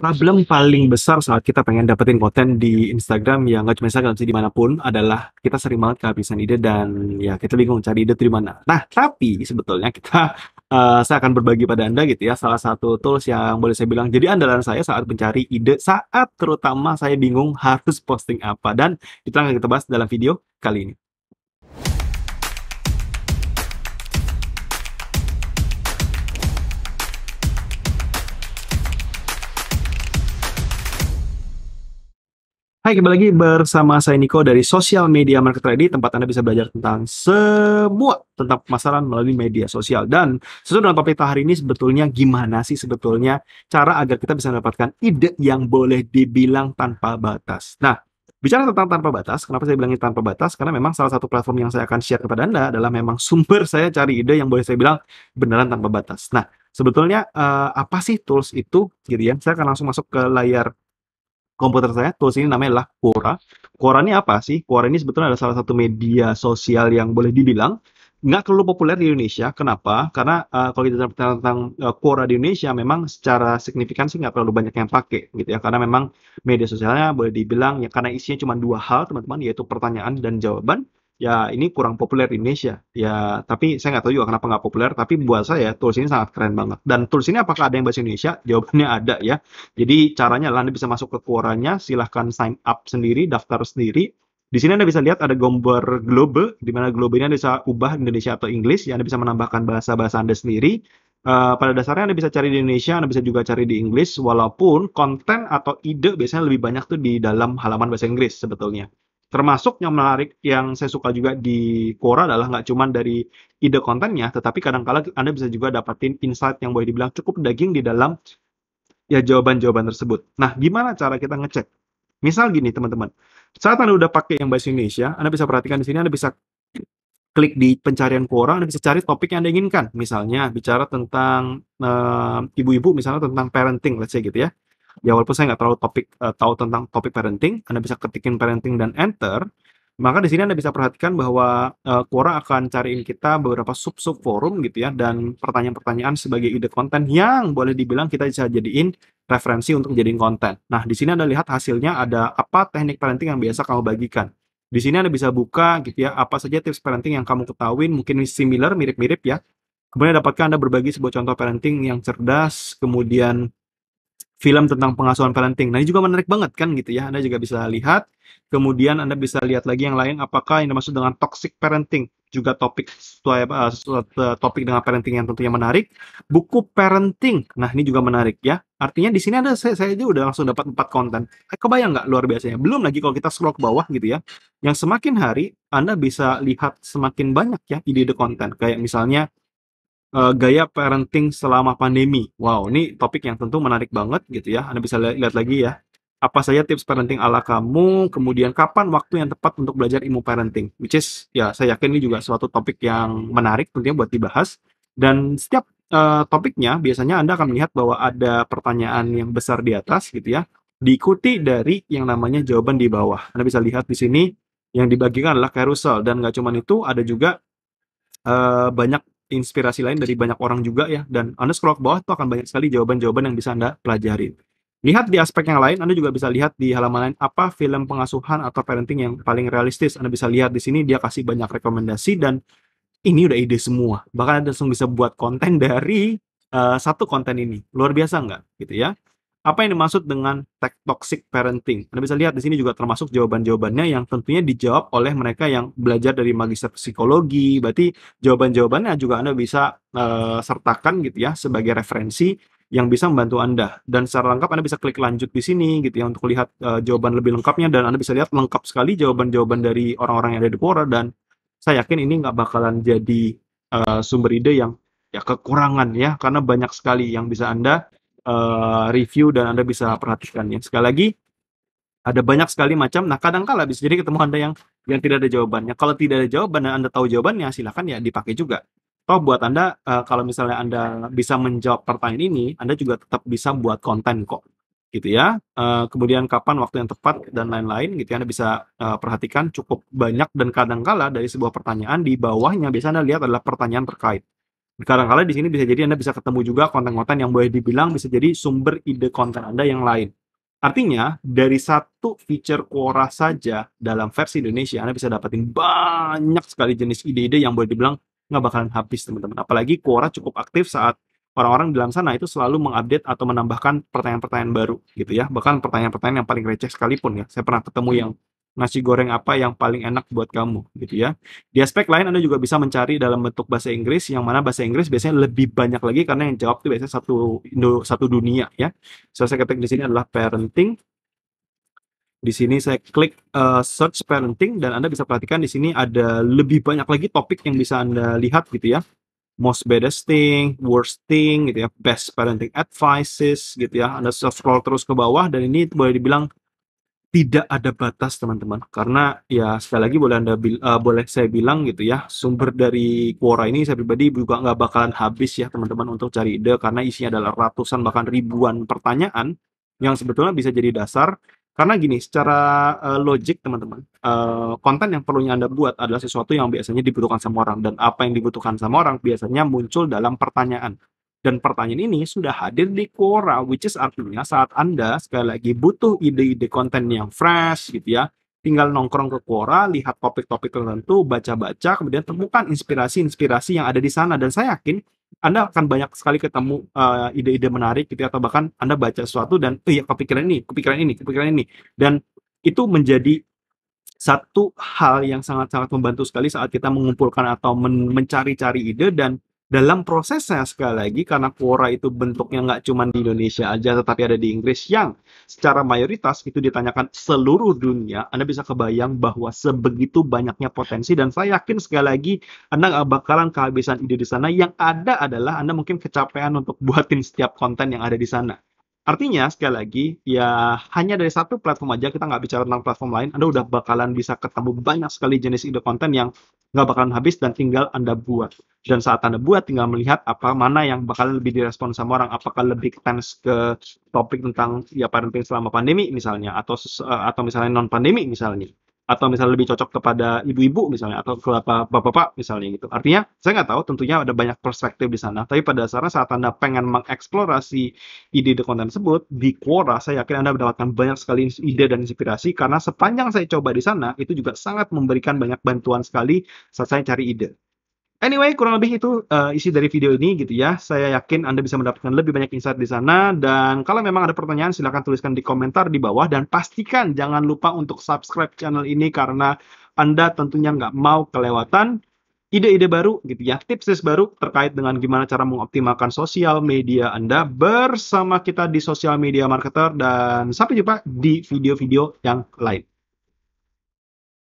problem paling besar saat kita pengen dapetin konten di Instagram yang gak cuma Instagram sih dimanapun adalah kita sering banget kehabisan ide dan ya kita bingung cari ide dari mana. Nah tapi sebetulnya kita uh, saya akan berbagi pada anda gitu ya salah satu tools yang boleh saya bilang jadi andalan saya saat mencari ide saat terutama saya bingung harus posting apa dan itu akan kita bahas dalam video kali ini. Hai, kembali lagi bersama saya Niko dari Social Media Market Ready, tempat Anda bisa belajar tentang semua tentang pemasaran melalui media sosial. Dan sesuai dengan topik hari ini sebetulnya gimana sih sebetulnya cara agar kita bisa mendapatkan ide yang boleh dibilang tanpa batas. Nah, bicara tentang tanpa batas, kenapa saya bilang bilangnya tanpa batas? Karena memang salah satu platform yang saya akan share kepada Anda adalah memang sumber saya cari ide yang boleh saya bilang beneran tanpa batas. Nah, sebetulnya uh, apa sih tools itu gitu ya? Saya akan langsung masuk ke layar komputer saya, tools ini namanya adalah Quora. Quora ini apa sih? Quora ini sebetulnya adalah salah satu media sosial yang boleh dibilang nggak terlalu populer di Indonesia. Kenapa? Karena uh, kalau kita bicara tentang uh, Quora di Indonesia, memang secara signifikan sih nggak terlalu banyak yang pakai, gitu ya. Karena memang media sosialnya boleh dibilang ya karena isinya cuma dua hal, teman-teman, yaitu pertanyaan dan jawaban ya ini kurang populer di Indonesia ya tapi saya nggak tahu juga kenapa nggak populer tapi buat saya tools ini sangat keren banget dan tools ini apakah ada yang bahasa Indonesia jawabannya ada ya jadi caranya adalah anda bisa masuk ke quoranya silahkan sign up sendiri daftar sendiri di sini Anda bisa lihat ada gambar globe, di mana globe ini Anda bisa ubah Indonesia atau Inggris, ya Anda bisa menambahkan bahasa-bahasa Anda sendiri. Uh, pada dasarnya Anda bisa cari di Indonesia, Anda bisa juga cari di Inggris, walaupun konten atau ide biasanya lebih banyak tuh di dalam halaman bahasa Inggris sebetulnya. Termasuk yang menarik yang saya suka juga di Quora adalah nggak cuma dari ide kontennya, tetapi kadang-kala Anda bisa juga dapatin insight yang boleh dibilang cukup daging di dalam ya jawaban-jawaban tersebut. Nah, gimana cara kita ngecek? Misal gini teman-teman, saat Anda udah pakai yang bahasa Indonesia, Anda bisa perhatikan di sini Anda bisa klik di pencarian Quora, Anda bisa cari topik yang Anda inginkan. Misalnya bicara tentang ibu-ibu, uh, misalnya tentang parenting, let's say gitu ya ya walaupun saya nggak terlalu topik uh, tahu tentang topik parenting anda bisa ketikin parenting dan enter maka di sini Anda bisa perhatikan bahwa uh, Quora akan cariin kita beberapa sub-sub forum gitu ya dan pertanyaan-pertanyaan sebagai ide konten yang boleh dibilang kita bisa jadiin referensi untuk jadiin konten. Nah, di sini Anda lihat hasilnya ada apa teknik parenting yang biasa kamu bagikan. Di sini Anda bisa buka gitu ya apa saja tips parenting yang kamu ketahui mungkin similar mirip-mirip ya. Kemudian dapatkan Anda berbagi sebuah contoh parenting yang cerdas, kemudian film tentang pengasuhan parenting. Nah, ini juga menarik banget kan gitu ya. Anda juga bisa lihat. Kemudian Anda bisa lihat lagi yang lain apakah yang dimaksud dengan toxic parenting juga topik uh, topik dengan parenting yang tentunya menarik. Buku parenting. Nah, ini juga menarik ya. Artinya di sini ada saya, saya aja udah langsung dapat 4 konten. Kebayang nggak luar biasanya? Belum lagi kalau kita scroll ke bawah gitu ya. Yang semakin hari Anda bisa lihat semakin banyak ya ide-ide konten. Kayak misalnya uh, gaya parenting selama pandemi. Wow, ini topik yang tentu menarik banget gitu ya. Anda bisa lihat lagi ya. Apa saja tips parenting ala kamu, kemudian kapan waktu yang tepat untuk belajar ilmu parenting. Which is, ya saya yakin ini juga suatu topik yang menarik tentunya buat dibahas. Dan setiap uh, topiknya biasanya Anda akan melihat bahwa ada pertanyaan yang besar di atas gitu ya. Diikuti dari yang namanya jawaban di bawah. Anda bisa lihat di sini yang dibagikan adalah carousel. Dan nggak cuma itu, ada juga uh, banyak inspirasi lain dari banyak orang juga ya. Dan Anda scroll ke bawah itu akan banyak sekali jawaban-jawaban yang bisa Anda pelajari. Lihat di aspek yang lain, Anda juga bisa lihat di halaman lain apa film pengasuhan atau parenting yang paling realistis. Anda bisa lihat di sini dia kasih banyak rekomendasi dan ini udah ide semua. Bahkan Anda langsung bisa buat konten dari uh, satu konten ini. Luar biasa nggak? Gitu ya. Apa yang dimaksud dengan toxic parenting? Anda bisa lihat di sini juga termasuk jawaban-jawabannya yang tentunya dijawab oleh mereka yang belajar dari magister psikologi. Berarti jawaban-jawabannya juga Anda bisa e, sertakan gitu ya sebagai referensi yang bisa membantu Anda. Dan secara lengkap Anda bisa klik lanjut di sini gitu ya untuk lihat e, jawaban lebih lengkapnya dan Anda bisa lihat lengkap sekali jawaban-jawaban dari orang-orang yang ada di Quora dan saya yakin ini nggak bakalan jadi e, sumber ide yang ya kekurangan ya karena banyak sekali yang bisa Anda Eh, review dan Anda bisa perhatikannya. Sekali lagi ada banyak sekali macam. Nah, kadangkala bisa jadi ketemu Anda yang yang tidak ada jawabannya. Kalau tidak ada jawaban dan Anda tahu jawabannya, silakan ya dipakai juga. Toh buat Anda uh, kalau misalnya Anda bisa menjawab pertanyaan ini, Anda juga tetap bisa buat konten kok. Gitu ya. Uh, kemudian kapan waktu yang tepat dan lain-lain gitu ya. Anda bisa uh, perhatikan cukup banyak dan kadangkala dari sebuah pertanyaan di bawahnya biasanya Anda lihat adalah pertanyaan terkait kadang kadang di sini bisa jadi Anda bisa ketemu juga konten-konten yang boleh dibilang bisa jadi sumber ide konten Anda yang lain. Artinya, dari satu feature Quora saja dalam versi Indonesia, Anda bisa dapetin banyak sekali jenis ide-ide yang boleh dibilang nggak bakalan habis, teman-teman. Apalagi Quora cukup aktif saat orang-orang di dalam sana itu selalu mengupdate atau menambahkan pertanyaan-pertanyaan baru, gitu ya. Bahkan pertanyaan-pertanyaan yang paling receh sekalipun ya. Saya pernah ketemu yang nasi goreng apa yang paling enak buat kamu gitu ya. Di aspek lain Anda juga bisa mencari dalam bentuk bahasa Inggris yang mana bahasa Inggris biasanya lebih banyak lagi karena yang jawab itu biasanya satu Indo, satu dunia ya. So, saya ketik di sini adalah parenting. Di sini saya klik uh, search parenting dan Anda bisa perhatikan di sini ada lebih banyak lagi topik yang bisa Anda lihat gitu ya. Most baddest thing, worst thing gitu ya, best parenting advices gitu ya. Anda scroll terus ke bawah dan ini boleh dibilang tidak ada batas teman-teman karena ya sekali lagi boleh anda uh, boleh saya bilang gitu ya sumber dari Quora ini saya pribadi juga nggak bakalan habis ya teman-teman untuk cari ide karena isinya adalah ratusan bahkan ribuan pertanyaan yang sebetulnya bisa jadi dasar karena gini secara uh, logik teman-teman uh, konten yang perlunya anda buat adalah sesuatu yang biasanya dibutuhkan sama orang dan apa yang dibutuhkan sama orang biasanya muncul dalam pertanyaan dan pertanyaan ini sudah hadir di Quora, which is artinya saat Anda sekali lagi butuh ide-ide konten yang fresh gitu ya, tinggal nongkrong ke Quora, lihat topik-topik tertentu, baca-baca, kemudian temukan inspirasi-inspirasi yang ada di sana. Dan saya yakin anda akan banyak sekali ketemu eh, ide-ide uh, menarik gitu ya, atau bahkan Anda baca sesuatu dan oh iya kepikiran ini, kepikiran ini, kepikiran ini dan itu menjadi satu hal yang sangat-sangat membantu sekali saat kita mengumpulkan atau men mencari-cari ide dan dalam prosesnya sekali lagi karena Quora itu bentuknya nggak cuma di Indonesia aja tetapi ada di Inggris yang secara mayoritas itu ditanyakan seluruh dunia Anda bisa kebayang bahwa sebegitu banyaknya potensi dan saya yakin sekali lagi Anda nggak bakalan kehabisan ide di sana yang ada adalah Anda mungkin kecapean untuk buatin setiap konten yang ada di sana Artinya sekali lagi ya hanya dari satu platform aja kita nggak bicara tentang platform lain, Anda udah bakalan bisa ketemu banyak sekali jenis ide konten yang nggak bakalan habis dan tinggal Anda buat. Dan saat Anda buat tinggal melihat apa mana yang bakalan lebih direspon sama orang, apakah lebih tense ke topik tentang ya parenting selama pandemi misalnya atau eh, atau misalnya non pandemi misalnya atau misalnya lebih cocok kepada ibu-ibu misalnya atau ke bapak-bapak misalnya gitu. Artinya saya nggak tahu tentunya ada banyak perspektif di sana, tapi pada dasarnya saat Anda pengen mengeksplorasi ide-ide konten tersebut di Quora saya yakin Anda mendapatkan banyak sekali ide dan inspirasi karena sepanjang saya coba di sana itu juga sangat memberikan banyak bantuan sekali saat saya cari ide. Anyway, kurang lebih itu uh, isi dari video ini gitu ya. Saya yakin Anda bisa mendapatkan lebih banyak insight di sana. Dan kalau memang ada pertanyaan, silahkan tuliskan di komentar di bawah. Dan pastikan jangan lupa untuk subscribe channel ini karena Anda tentunya nggak mau kelewatan ide-ide baru gitu ya, tips-tips baru terkait dengan gimana cara mengoptimalkan sosial media Anda bersama kita di Sosial Media Marketer dan sampai jumpa di video-video yang lain.